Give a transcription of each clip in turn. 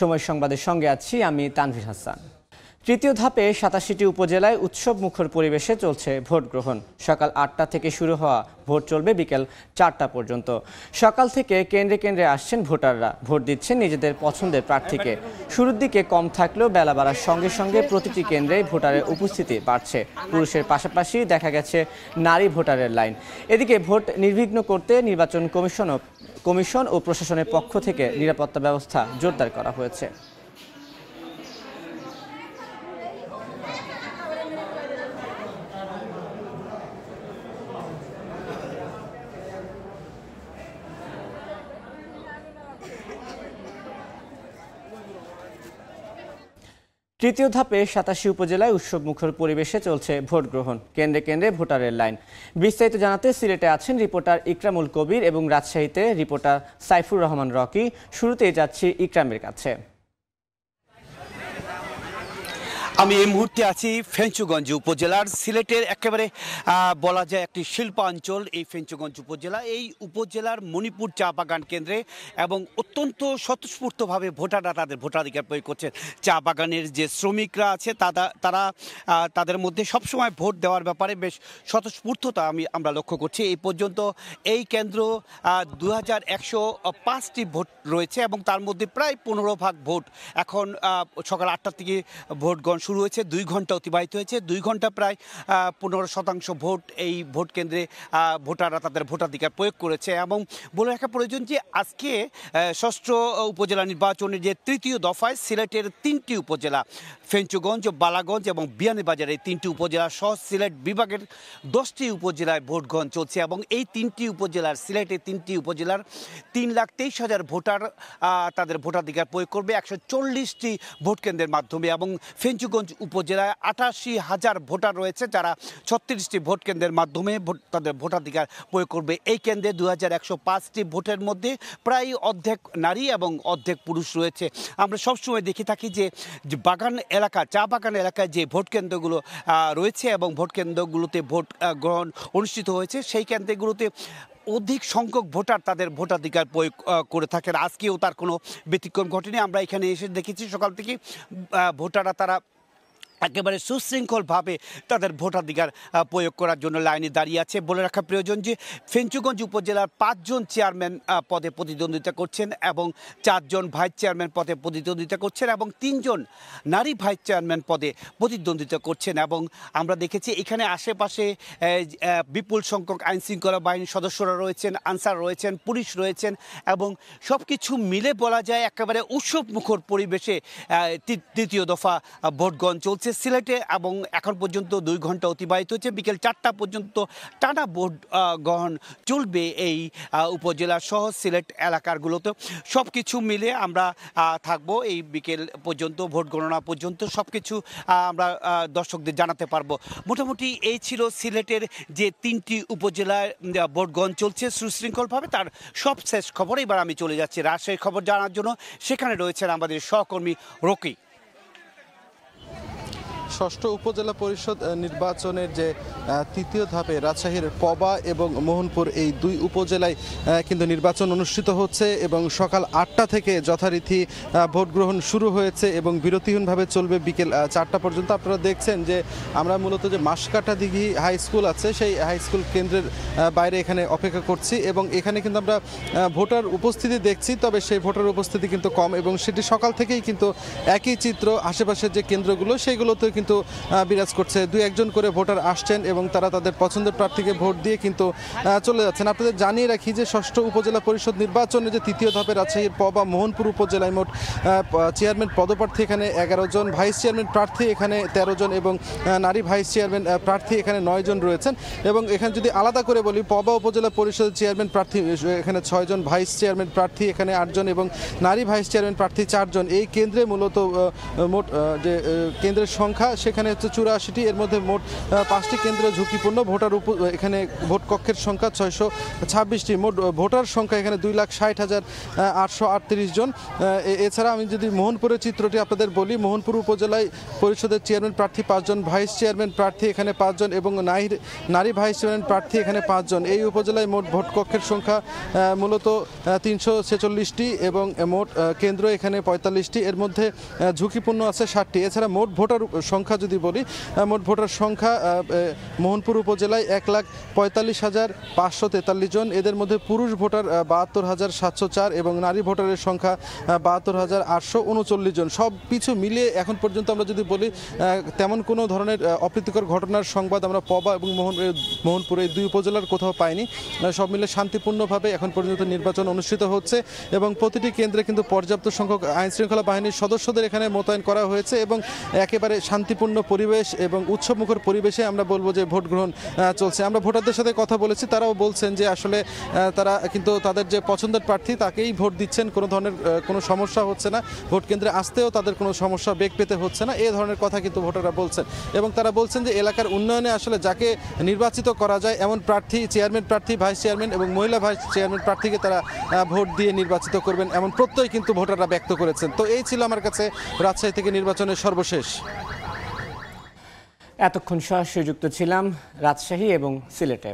সময় সংবাদের সঙ্গে আছি আমি তানভীর হাসান তৃতীয় ধাপে সাতাশিটি উপজেলায় উৎসব মুখর পরিবেশে চলছে ভোট গ্রহণ সকাল আটটা থেকে শুরু হওয়া ভোট চলবে বিকেল চারটা পর্যন্ত সকাল থেকে কেন্দ্রে কেন্দ্রে আসছেন ভোটাররা ভোট দিচ্ছেন নিজেদের পছন্দের প্রার্থীকে শুরুর দিকে কম থাকলেও বেলা বাড়ার সঙ্গে সঙ্গে প্রতিটি কেন্দ্রে ভোটারের উপস্থিতি বাড়ছে পুরুষের পাশাপাশি দেখা গেছে নারী ভোটারের লাইন এদিকে ভোট নির্বিঘ্ন করতে নির্বাচন কমিশন কমিশন ও প্রশাসনের পক্ষ থেকে নিরাপত্তা ব্যবস্থা জোরদার করা হয়েছে তৃতীয় ধাপে সাতাশি উপজেলায় উৎসব মুখর পরিবেশে চলছে ভোট গ্রহণ কেন্দ্রে কেন্দ্রে ভোটারের লাইন বিস্তারিত জানাতে সিলেটে আছেন রিপোর্টার ইকরামুল কবির এবং রাজশাহীতে রিপোর্টার সাইফুর রহমান রকি শুরুতেই যাচ্ছি ইকরামের কাছে আমি এই মুহূর্তে আছি ফেঞ্চুগঞ্জ উপজেলার সিলেটের একেবারে বলা যায় একটি শিল্পাঞ্চল এই ফেঞ্চুগঞ্জ উপজেলা এই উপজেলার মণিপুর চা বাগান কেন্দ্রে এবং অত্যন্ত স্বতঃস্ফূর্তভাবে ভোটাররা তাদের ভোটাধিকার প্রয়োগ করছেন চা বাগানের যে শ্রমিকরা আছে তারা তারা তাদের মধ্যে সবসময় ভোট দেওয়ার ব্যাপারে বেশ স্বতঃস্ফূর্ততা আমি আমরা লক্ষ্য করছি এই পর্যন্ত এই কেন্দ্র দু হাজার একশো পাঁচটি ভোট রয়েছে এবং তার মধ্যে প্রায় পনেরো ভাগ ভোট এখন সকাল আটটার থেকে ভোট গ্রহণ শুরু হয়েছে দুই ঘন্টা অতিবাহিত হয়েছে দুই ঘন্টা প্রায় পনেরো শতাংশ ভোট এই ভোট কেন্দ্রে ভোটাররা তাদের ভোটাধিকার প্রয়োগ করেছে এবং বলে রাখা প্রয়োজন যে আজকে ষষ্ঠ উপজেলা নির্বাচনের যে তৃতীয় দফায় সিলেটের তিনটি উপজেলা ফেঞ্চুগঞ্জ বালাগঞ্জ এবং বিয়ানীবাজার এই তিনটি উপজেলা সহ সিলেট বিভাগের দশটি উপজেলায় ভোটগ্রহণ চলছে এবং এই তিনটি উপজেলার সিলেটের তিনটি উপজেলার তিন লাখ তেইশ হাজার ভোটার তাদের ভোটাধিকার প্রয়োগ করবে একশো চল্লিশটি ভোট কেন্দ্রের মাধ্যমে এবং ফেঞ্চুগঞ্জ হবিগঞ্জ উপজেলায় আটাশি হাজার ভোটার রয়েছে যারা ছত্রিশটি ভোট কেন্দ্রের মাধ্যমে ভোট তাদের ভোটাধিকার প্রয়োগ করবে এই কেন্দ্রে দু পাঁচটি ভোটের মধ্যে প্রায় অর্ধেক নারী এবং অর্ধেক পুরুষ রয়েছে আমরা সবসময় দেখে থাকি যে বাগান এলাকা চা বাগান এলাকায় যে ভোট কেন্দ্রগুলো রয়েছে এবং ভোট কেন্দ্রগুলোতে ভোট গ্রহণ অনুষ্ঠিত হয়েছে সেই কেন্দ্রগুলোতে অধিক সংখ্যক ভোটার তাদের ভোটাধিকার প্রয়োগ করে থাকেন আজকেও তার কোনো ব্যতিক্রম ঘটেনি আমরা এখানে এসে দেখেছি সকাল থেকে ভোটাররা তারা একেবারে সুশৃঙ্খলভাবে তাদের ভোটাধিকার প্রয়োগ করার জন্য লাইনে দাঁড়িয়ে আছে বলে রাখা প্রয়োজন যে ফেঞ্চুগঞ্জ উপজেলার পাঁচজন চেয়ারম্যান পদে প্রতিদ্বন্দ্বিতা করছেন এবং চারজন ভাইস চেয়ারম্যান পদে প্রতিদ্বন্দ্বিতা করছেন এবং তিনজন নারী ভাইস চেয়ারম্যান পদে প্রতিদ্বন্দ্বিতা করছেন এবং আমরা দেখেছি এখানে আশেপাশে বিপুল সংখ্যক আইন শৃঙ্খলা বাহিনীর সদস্যরা রয়েছেন আনসার রয়েছেন পুলিশ রয়েছেন এবং সব কিছু মিলে বলা যায় একেবারে উৎসব মুখর পরিবেশে তৃতীয় দফা ভোটগ্রহণ চলছে হচ্ছে সিলেটে এবং এখন পর্যন্ত দুই ঘন্টা অতিবাহিত হচ্ছে বিকেল চারটা পর্যন্ত টানা ভোট গ্রহণ চলবে এই উপজেলা সহ সিলেট এলাকারগুলোতে সব কিছু মিলে আমরা থাকব এই বিকেল পর্যন্ত ভোট গণনা পর্যন্ত সব কিছু আমরা দর্শকদের জানাতে পারবো মোটামুটি এই ছিল সিলেটের যে তিনটি উপজেলায় ভোট গ্রহণ চলছে সুশৃঙ্খলভাবে তার সব শেষ খবর এবার আমি চলে যাচ্ছি রাজশাহীর খবর জানার জন্য সেখানে রয়েছেন আমাদের সহকর্মী রকি ষষ্ঠ উপজেলা পরিষদ নির্বাচনের যে তৃতীয় ধাপে রাজশাহীর পবা এবং মোহনপুর এই দুই উপজেলায় কিন্তু নির্বাচন অনুষ্ঠিত হচ্ছে এবং সকাল আটটা থেকে যথারীতি ভোট গ্রহণ শুরু হয়েছে এবং বিরতিহীনভাবে চলবে বিকেল চারটা পর্যন্ত আপনারা দেখছেন যে আমরা মূলত যে মাসকাটা দিঘি হাই স্কুল আছে সেই হাই স্কুল কেন্দ্রের বাইরে এখানে অপেক্ষা করছি এবং এখানে কিন্তু আমরা ভোটার উপস্থিতি দেখছি তবে সেই ভোটার উপস্থিতি কিন্তু কম এবং সেটি সকাল থেকেই কিন্তু একই চিত্র আশেপাশের যে কেন্দ্রগুলো সেইগুলোতে কিন্তু বিরাজ করছে দুই একজন করে ভোটার আসছেন এবং তারা তাদের পছন্দের প্রার্থীকে ভোট দিয়ে কিন্তু চলে যাচ্ছেন আপনাদের জানিয়ে রাখি যে ষষ্ঠ উপজেলা পরিষদ নির্বাচনে যে তৃতীয় আছে এর পবা মোহনপুর উপজেলায় মোট চেয়ারম্যান পদপ্রার্থী এখানে এগারো জন ভাইস চেয়ারম্যান প্রার্থী এখানে তেরো জন এবং নারী ভাইস চেয়ারম্যান প্রার্থী এখানে নয় জন রয়েছেন এবং এখানে যদি আলাদা করে বলি পবা উপজেলা পরিষদের চেয়ারম্যান প্রার্থী এখানে ছয়জন ভাইস চেয়ারম্যান প্রার্থী এখানে আটজন এবং নারী ভাইস চেয়ারম্যান প্রার্থী চারজন এই কেন্দ্রে মূলত মোট যে কেন্দ্রের সংখ্যা সংখ্যা সেখানে হচ্ছে চুরাশিটি এর মধ্যে মোট পাঁচটি কেন্দ্রে ঝুঁকিপূর্ণ ভোটার উপ এখানে ভোট কক্ষের সংখ্যা ছয়শো ছাব্বিশটি মোট ভোটার সংখ্যা এখানে দুই লাখ ষাট হাজার আটশো আটত্রিশ জন এছাড়া আমি যদি মোহনপুরের চিত্রটি আপনাদের বলি মোহনপুর উপজেলায় পরিষদের চেয়ারম্যান প্রার্থী পাঁচজন ভাইস চেয়ারম্যান প্রার্থী এখানে পাঁচজন এবং নাহির নারী ভাইস চেয়ারম্যান প্রার্থী এখানে পাঁচজন এই উপজেলায় মোট ভোট কক্ষের সংখ্যা মূলত তিনশো ছেচল্লিশটি এবং মোট কেন্দ্র এখানে পঁয়তাল্লিশটি এর মধ্যে ঝুঁকিপূর্ণ আছে ষাটটি এছাড়া মোট ভোটার সংখ্যা যদি বলি মোট ভোটার সংখ্যা মোহনপুর উপজেলায় এক লাখ পঁয়তাল্লিশ হাজার পাঁচশো তেতাল্লিশ জন এদের মধ্যে পুরুষ ভোটার বাহাত্তর হাজার সাতশো চার এবং নারী ভোটারের সংখ্যা বাহাত্তর হাজার আটশো উনচল্লিশ জন সব কিছু মিলিয়ে এখন পর্যন্ত আমরা যদি বলি তেমন কোনো ধরনের অপ্রীতিকর ঘটনার সংবাদ আমরা পবা এবং মোহন মোহনপুর এই দুই উপজেলার কোথাও পাইনি সব মিলে শান্তিপূর্ণভাবে এখন পর্যন্ত নির্বাচন অনুষ্ঠিত হচ্ছে এবং প্রতিটি কেন্দ্রে কিন্তু পর্যাপ্ত সংখ্যক আইনশৃঙ্খলা বাহিনীর সদস্যদের এখানে মোতায়েন করা হয়েছে এবং একেবারে শান্তি শান্তিপূর্ণ পরিবেশ এবং উৎসবমুখর পরিবেশে আমরা বলবো যে ভোট গ্রহণ চলছে আমরা ভোটারদের সাথে কথা বলেছি তারাও বলছেন যে আসলে তারা কিন্তু তাদের যে পছন্দের প্রার্থী তাকেই ভোট দিচ্ছেন কোনো ধরনের কোনো সমস্যা হচ্ছে না ভোট কেন্দ্রে আসতেও তাদের কোনো সমস্যা বেগ পেতে হচ্ছে না এ ধরনের কথা কিন্তু ভোটাররা বলছেন এবং তারা বলছেন যে এলাকার উন্নয়নে আসলে যাকে নির্বাচিত করা যায় এমন প্রার্থী চেয়ারম্যান প্রার্থী ভাইস চেয়ারম্যান এবং মহিলা ভাইস চেয়ারম্যান প্রার্থীকে তারা ভোট দিয়ে নির্বাচিত করবেন এমন প্রত্যয় কিন্তু ভোটাররা ব্যক্ত করেছেন তো এই ছিল আমার কাছে রাজশাহী থেকে নির্বাচনের সর্বশেষ এতক্ষণ সহ যুক্ত ছিলাম রাজশাহী এবং সিলেটে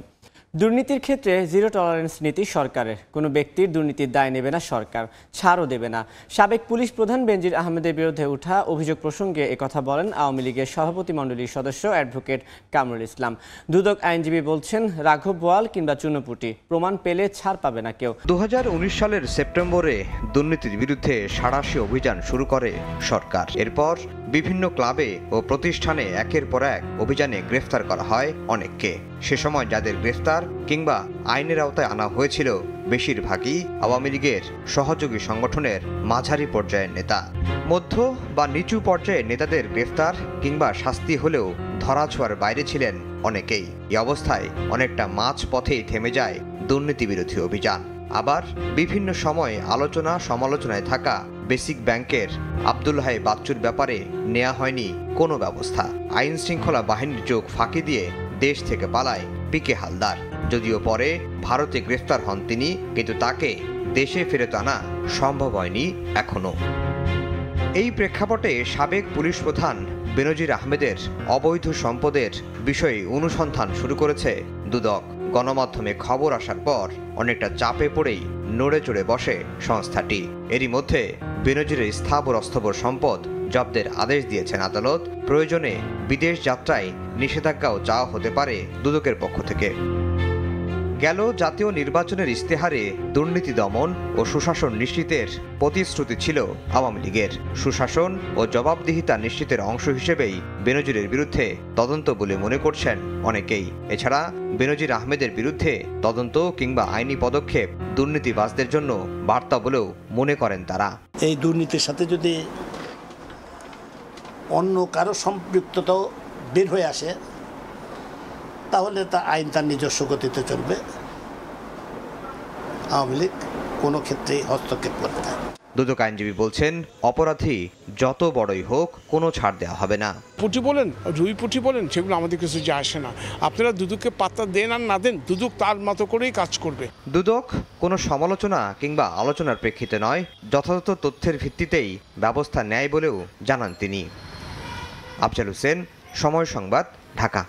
দুর্নীতির ক্ষেত্রে জিরো টলারেন্স নীতি সরকারের কোনো ব্যক্তির দুর্নীতির দায় নেবে না সরকার ছাড়ও দেবে না সাবেক পুলিশ প্রধান বেনজির আহমেদের বিরুদ্ধে ওঠা অভিযোগ প্রসঙ্গে একথা বলেন আওয়ামী লীগের সভাপতিমণ্ডলীর সদস্য অ্যাডভোকেট কামরুল ইসলাম দুদক আইনজীবী বলছেন রাঘব বোয়াল কিংবা চুনোপুটি প্রমাণ পেলে ছাড় পাবে না কেউ দু সালের সেপ্টেম্বরে দুর্নীতির বিরুদ্ধে সাড়াশি অভিযান শুরু করে সরকার এরপর বিভিন্ন ক্লাবে ও প্রতিষ্ঠানে একের পর এক অভিযানে গ্রেফতার করা হয় অনেককে সে সময় যাদের গ্রেফতার কিংবা আইনের আওতায় আনা হয়েছিল বেশিরভাগই আওয়ামী লীগের সহযোগী সংগঠনের মাঝারি পর্যায়ের নেতা মধ্য বা নিচু পর্যায়ে নেতাদের গ্রেফতার কিংবা শাস্তি হলেও ধরাছোঁয়ার বাইরে ছিলেন অনেকেই এ অবস্থায় অনেকটা মাছ পথেই থেমে যায় দুর্নীতি বিরোধী অভিযান আবার বিভিন্ন সময়ে আলোচনা সমালোচনায় থাকা বেসিক ব্যাংকের আব্দুল হাই বাচ্চুর ব্যাপারে নেওয়া হয়নি কোনো ব্যবস্থা আইন শৃঙ্খলা বাহিনীর চোখ ফাঁকি দিয়ে দেশ থেকে পালায় পিকে হালদার যদিও পরে ভারতে গ্রেফতার হন তিনি কিন্তু তাকে দেশে ফেরত আনা সম্ভব হয়নি এখনও এই প্রেক্ষাপটে সাবেক পুলিশ প্রধান বেনজির আহমেদের অবৈধ সম্পদের বিষয়ে অনুসন্ধান শুরু করেছে দুদক গণমাধ্যমে খবর আসার পর অনেকটা চাপে পড়েই নড়ে চড়ে বসে সংস্থাটি এরই মধ্যে বেনজিরের স্থাবর অস্থবর সম্পদ জব্দের আদেশ দিয়েছেন আদালত প্রয়োজনে বিদেশ যাত্রায় নিষেধাজ্ঞাও চাওয়া হতে পারে দুদকের পক্ষ থেকে গেল জাতীয় নির্বাচনের ইশতেহারে দুর্নীতি দমন ও সুশাসন নিশ্চিতের প্রতিশ্রুতি ছিল আওয়ামী লীগের সুশাসন ও জবাবদিহিতা নিশ্চিতের অংশ হিসেবেই বেনজিরের বিরুদ্ধে তদন্ত বলে মনে করছেন অনেকেই এছাড়া বেনজির আহমেদের বিরুদ্ধে তদন্ত কিংবা আইনি পদক্ষেপ দুর্নীতিবাজদের জন্য বার্তা বলেও মনে করেন তারা এই দুর্নীতির সাথে যদি অন্য কারো সম্পৃক্ততাও বের হয়ে আসে তাহলে তা আইন তার নিজস্ব গতিতে চলবে আওয়ামী লীগ কোনো ক্ষেত্রেই হস্তক্ষেপ করবে না দুদক আইনজীবী বলছেন অপরাধী যত বড়ই হোক কোনো ছাড় দেওয়া হবে না পুঁটি বলেন রুই পুঁটি বলেন সেগুলো আমাদের কিছু যে আসে না আপনারা দুদককে পাত্তা দেন আর না দেন দুদক তার মতো করেই কাজ করবে দুদক কোনো সমালোচনা কিংবা আলোচনার প্রেক্ষিতে নয় যথাযথ তথ্যের ভিত্তিতেই ব্যবস্থা নেয় বলেও জানান তিনি আফজাল হোসেন সময় সংবাদ ঢাকা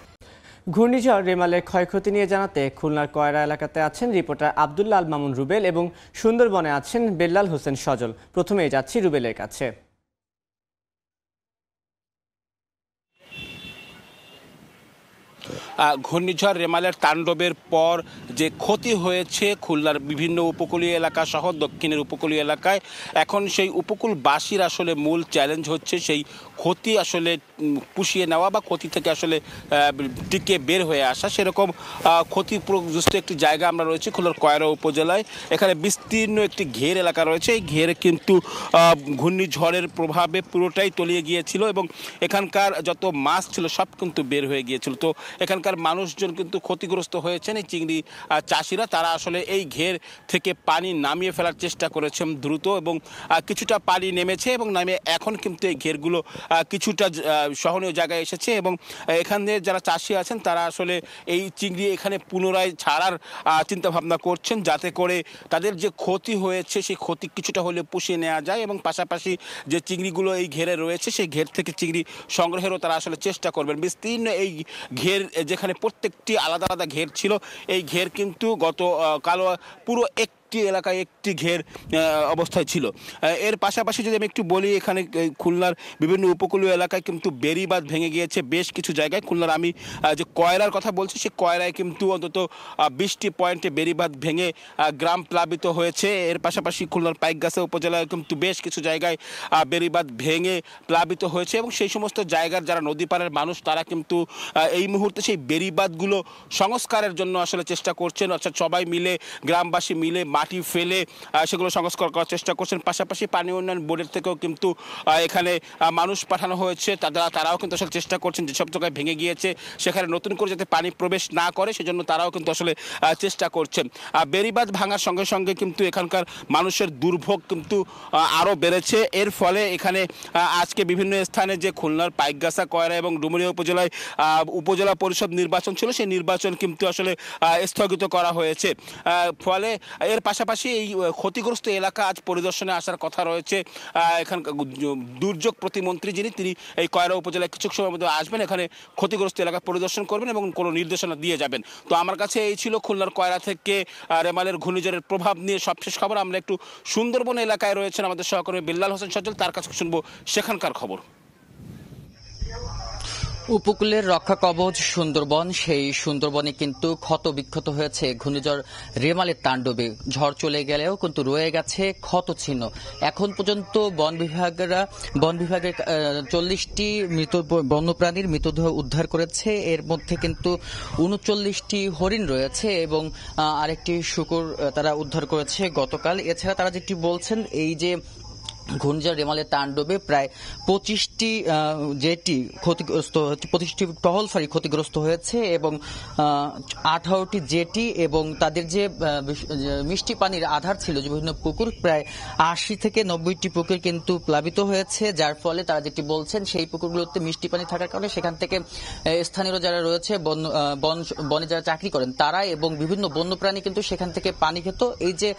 ঘূর্ণিঝড় রেমালের ক্ষয়ক্ষতি নিয়ে জানাতে খুলনার কয়রা এলাকাতে আছেন রিপোর্টার আবদুল্লা আল মামুন রুবেল এবং সুন্দরবনে আছেন বেল্লাল হোসেন সজল প্রথমে যাচ্ছি রুবেলের কাছে ঘূর্ণিঝড় রেমালের তাণ্ডবের পর যে ক্ষতি হয়েছে খুলনার বিভিন্ন উপকূলীয় এলাকা সহ দক্ষিণের উপকূলীয় এলাকায় এখন সেই উপকূলবাসীর আসলে মূল চ্যালেঞ্জ হচ্ছে সেই ক্ষতি আসলে পুষিয়ে নেওয়া বা ক্ষতি থেকে আসলে টিকে বের হয়ে আসা সেরকম ক্ষতিগ্রস্ত একটি জায়গা আমরা রয়েছে খোলার কয়রা উপজেলায় এখানে বিস্তীর্ণ একটি ঘের এলাকা রয়েছে এই ঘের কিন্তু ঘূর্ণিঝড়ের প্রভাবে পুরোটাই তলিয়ে গিয়েছিল এবং এখানকার যত মাছ ছিল সব কিন্তু বের হয়ে গিয়েছিল তো এখানকার মানুষজন কিন্তু ক্ষতিগ্রস্ত হয়েছেন এই চিংড়ি চাষিরা তারা আসলে এই ঘের থেকে পানি নামিয়ে ফেলার চেষ্টা করেছেন দ্রুত এবং কিছুটা পানি নেমেছে এবং নামিয়ে এখন কিন্তু এই ঘেরগুলো কিছুটা সহনীয় জায়গায় এসেছে এবং এখানে যারা চাষি আছেন তারা আসলে এই চিংড়ি এখানে পুনরায় ছাড়ার চিন্তাভাবনা করছেন যাতে করে তাদের যে ক্ষতি হয়েছে সেই ক্ষতি কিছুটা হলে পুষিয়ে নেওয়া যায় এবং পাশাপাশি যে চিংড়িগুলো এই ঘেরে রয়েছে সেই ঘের থেকে চিংড়ি সংগ্রহেরও তারা আসলে চেষ্টা করবেন বিস্তীর্ণ এই ঘের যেখানে প্রত্যেকটি আলাদা আলাদা ঘের ছিল এই ঘের কিন্তু গত কালো পুরো এক একটি এলাকায় একটি ঘের অবস্থায় ছিল এর পাশাপাশি যদি আমি একটু বলি এখানে খুলনার বিভিন্ন উপকূলীয় এলাকায় কিন্তু বেরিবাদ ভেঙে গিয়েছে বেশ কিছু জায়গায় খুলনার আমি যে কয়লার কথা বলছি সে কয়লায় কিন্তু অন্তত বিশটি পয়েন্টে বেরিবাদ ভেঙে গ্রাম প্লাবিত হয়েছে এর পাশাপাশি খুলনার পাইকগাছা উপজেলায় কিন্তু বেশ কিছু জায়গায় বেরিবাদ ভেঙে প্লাবিত হয়েছে এবং সেই সমস্ত জায়গার যারা নদী পাড়ের মানুষ তারা কিন্তু এই মুহূর্তে সেই বেরিবাদগুলো সংস্কারের জন্য আসলে চেষ্টা করছেন অর্থাৎ সবাই মিলে গ্রামবাসী মিলে মাটি ফেলে সেগুলো সংস্কার করার চেষ্টা করছেন পাশাপাশি পানি উন্নয়ন বোর্ডের থেকেও কিন্তু এখানে মানুষ পাঠানো হয়েছে তারা তারাও কিন্তু আসলে চেষ্টা করছেন যেসব জায়গায় ভেঙে গিয়েছে সেখানে নতুন করে যাতে পানি প্রবেশ না করে সেজন্য তারাও কিন্তু আসলে চেষ্টা করছেন বেরিবাদ ভাঙার সঙ্গে সঙ্গে কিন্তু এখানকার মানুষের দুর্ভোগ কিন্তু আরও বেড়েছে এর ফলে এখানে আজকে বিভিন্ন স্থানে যে খুলনার পাইকগাছা কয়রা এবং ডুমুরিয়া উপজেলায় উপজেলা পরিষদ নির্বাচন ছিল সেই নির্বাচন কিন্তু আসলে স্থগিত করা হয়েছে ফলে এর পাশাপাশি এই ক্ষতিগ্রস্ত এলাকা আজ পরিদর্শনে আসার কথা রয়েছে এখান দুর্যোগ প্রতিমন্ত্রী যিনি তিনি এই কয়রা উপজেলায় কিছু সময়ের মধ্যে আসবেন এখানে ক্ষতিগ্রস্ত এলাকা পরিদর্শন করবেন এবং কোনো নির্দেশনা দিয়ে যাবেন তো আমার কাছে এই ছিল খুলনার কয়রা থেকে রেমালের ঘূর্ণিঝড়ের প্রভাব নিয়ে সবশেষ খবর আমরা একটু সুন্দরবন এলাকায় রয়েছেন আমাদের সহকর্মী বিল্লাল হোসেন সজল তার কাছে শুনবো সেখানকার খবর উপকূলের রক্ষা কবচ সুন্দরবন সেই সুন্দরবনে কিন্তু ক্ষত বিক্ষত হয়েছে ঘূর্ণিঝড় রেমালের তাণ্ডবে ঝড় চলে গেলেও কিন্তু রয়ে গেছে ক্ষত চিহ্ন এখন পর্যন্ত বন বিভাগরা বন বিভাগের চল্লিশটি মৃত বন্যপ্রাণীর মৃতদেহ উদ্ধার করেছে এর মধ্যে কিন্তু উনচল্লিশটি হরিণ রয়েছে এবং আরেকটি শুকুর তারা উদ্ধার করেছে গতকাল এছাড়া তারা যেটি বলছেন এই যে ঘূর্ণিঝড় রেমালের তাণ্ডবে প্রায় পঁচিশটি জেটি ক্ষতিগ্রস্ত পঁচিশটি টহল সরি ক্ষতিগ্রস্ত হয়েছে এবং আঠারোটি জেটি এবং তাদের যে মিষ্টি পানির আধার ছিল যে বিভিন্ন পুকুর প্রায় আশি থেকে নব্বইটি পুকুর কিন্তু প্লাবিত হয়েছে যার ফলে তারা যেটি বলছেন সেই পুকুরগুলোতে মিষ্টি পানি থাকার কারণে সেখান থেকে স্থানীয় যারা রয়েছে বন বনে যারা চাকরি করেন তারা এবং বিভিন্ন বন্যপ্রাণী কিন্তু সেখান থেকে পানি খেত এই যে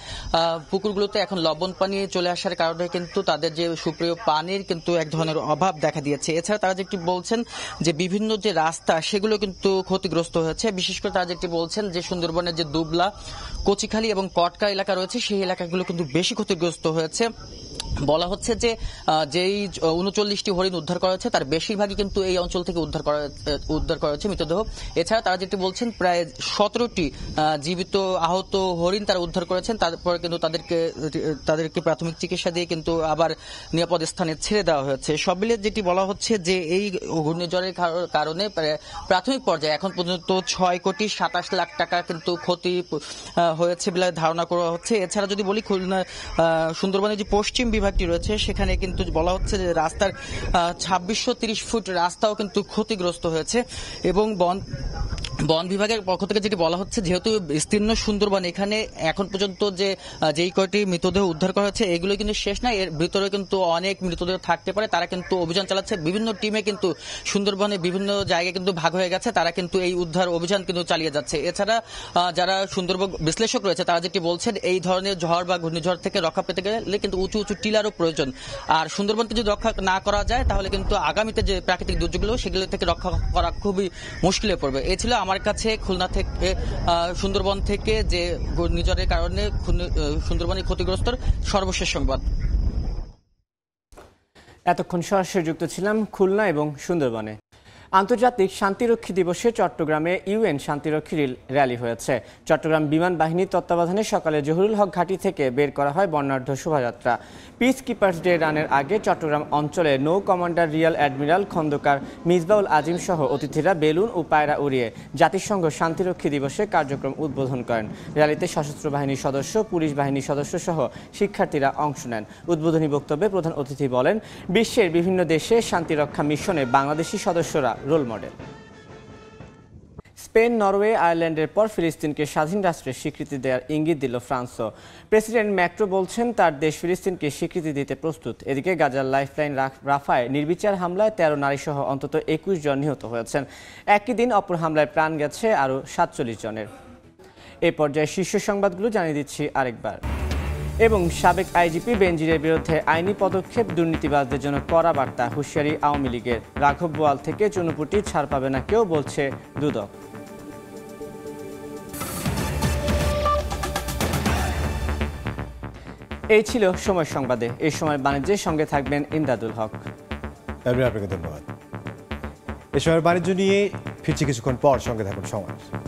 পুকুরগুলোতে এখন লবণ পানি চলে আসার কারণে কিন্তু কিন্তু তাদের যে সুপ্রিয় পানির কিন্তু এক ধরনের অভাব দেখা দিয়েছে এছাড়া তারা যেটি বলছেন যে বিভিন্ন যে রাস্তা সেগুলো কিন্তু ক্ষতিগ্রস্ত হয়েছে বিশেষ করে তারা যেটি বলছেন যে সুন্দরবনের যে দুবলা কচিখালি এবং কটকা এলাকা রয়েছে সেই এলাকাগুলো কিন্তু বেশি ক্ষতিগ্রস্ত হয়েছে বলা হচ্ছে যে যেই উনচল্লিশটি হরিণ উদ্ধার করা হয়েছে তার বেশিরভাগই কিন্তু এই অঞ্চল থেকে উদ্ধার করা উদ্ধার করা হয়েছে মৃতদেহ এছাড়া তারা যেটি বলছেন প্রায় সতেরোটি জীবিত আহত হরিণ তারা উদ্ধার করেছেন তারপরে কিন্তু তাদেরকে তাদেরকে প্রাথমিক চিকিৎসা দিয়ে কিন্তু আবার নিরাপদ স্থানে ছেড়ে দেওয়া হয়েছে সব মিলিয়ে যেটি বলা হচ্ছে যে এই ঘূর্ণিঝড়ের কারণে প্রাথমিক পর্যায়ে এখন পর্যন্ত ছয় কোটি সাতাশ লাখ টাকা কিন্তু ক্ষতি হয়েছে বলে ধারণা করা হচ্ছে এছাড়া যদি বলি খুলনা সুন্দরবনের যে পশ্চিম বিভাগ বেশিরভাগটি রয়েছে সেখানে কিন্তু বলা হচ্ছে যে রাস্তার ছাব্বিশশো ফুট রাস্তাও কিন্তু ক্ষতিগ্রস্ত হয়েছে এবং বন বন বিভাগের পক্ষ থেকে যেটি বলা হচ্ছে যেহেতু বিস্তীর্ণ সুন্দরবন এখানে এখন পর্যন্ত যে যেই কয়টি মৃতদেহ উদ্ধার করা হচ্ছে এগুলো কিন্তু শেষ না এর ভিতরে কিন্তু অনেক মৃতদেহ থাকতে পারে তারা কিন্তু অভিযান চালাচ্ছে বিভিন্ন টিমে কিন্তু সুন্দরবনে বিভিন্ন জায়গায় কিন্তু ভাগ হয়ে গেছে তারা কিন্তু এই উদ্ধার অভিযান কিন্তু চালিয়ে যাচ্ছে এছাড়া যারা সুন্দরবন বিশ্লেষক রয়েছে তারা যেটি বলছেন এই ধরনের ঝড় বা ঘূর্ণিঝড় থেকে রক্ষা পেতে গেলে কিন্তু উঁচু উঁচু টিলারও প্রয়োজন আর সুন্দরবনকে যদি রক্ষা না করা যায় তাহলে কিন্তু আগামীতে যে প্রাকৃতিক দুর্যোগগুলো সেগুলো থেকে রক্ষা করা খুবই মুশকিলে পড়বে এ ছিল আমার আমার কাছে খুলনা থেকে সুন্দরবন থেকে যে ঘূর্ণিঝড়ের কারণে সুন্দরবনে ক্ষতিগ্রস্ত সর্বশেষ সংবাদ এতক্ষণ সরাসরি যুক্ত ছিলাম খুলনা এবং সুন্দরবনে আন্তর্জাতিক শান্তিরক্ষী দিবসে চট্টগ্রামে ইউএন শান্তিরক্ষী র্যালি হয়েছে চট্টগ্রাম বিমান বাহিনীর তত্ত্বাবধানে সকালে জহুরুল হক ঘাঁটি থেকে বের করা হয় বর্ণাঢ্য শোভাযাত্রা পিস কিপার্স ডে রানের আগে চট্টগ্রাম অঞ্চলে নৌ commander rear admiral Khondokar Misbaul Azim সহ অতিথিরা বেলুন ও পায়রা উড়িয়ে জাতিসংঘ শান্তিরক্ষী দিবসে কার্যক্রম উদ্বোধন করেন র্যালিতে সশস্ত্র বাহিনীর সদস্য পুলিশ বাহিনীর সদস্য সহ শিক্ষার্থীরা অংশ নেন উদ্বোধনী বক্তব্যে প্রধান অতিথি বলেন বিশ্বের বিভিন্ন দেশে শান্তিরক্ষা মিশনে বাংলাদেশি সদস্যরা রোল মডেল স্পেন নরওয়ে আয়ারল্যান্ডের পর ফিলিস্তিনকে স্বাধীন রাষ্ট্রের স্বীকৃতি দেওয়ার ইঙ্গিত দিল ফ্রান্সও প্রেসিডেন্ট ম্যাক্রো বলছেন তার দেশ ফিলিস্তিনকে স্বীকৃতি দিতে প্রস্তুত এদিকে গাজার লাইফলাইন রাফায় নির্বিচার হামলায় তেরো নারীসহ অন্তত একুশ জন নিহত হয়েছেন একই দিন অপর হামলায় প্রাণ গেছে আরও সাতচল্লিশ জনের এ পর্যায়ে শীর্ষ সংবাদগুলো জানিয়ে দিচ্ছি আরেকবার এবং সাবেক আইজিপি বেনজিরের বিরুদ্ধে আইনি পদক্ষেপ দুর্নীতিবাজদের জন্য কড়া বার্তা হুঁশিয়ারি আওয়ামী লীগের রাঘব বোয়াল থেকে চুনুপুটি ছাড় পাবে না কেউ বলছে দুদক এই ছিল সময় সংবাদে এই সময় বাণিজ্যের সঙ্গে থাকবেন ইন্দাদুল হক আপনাকে ধন্যবাদ এ সময় বাণিজ্য নিয়ে ফিরছি কিছুক্ষণ পর সঙ্গে থাকুন সময়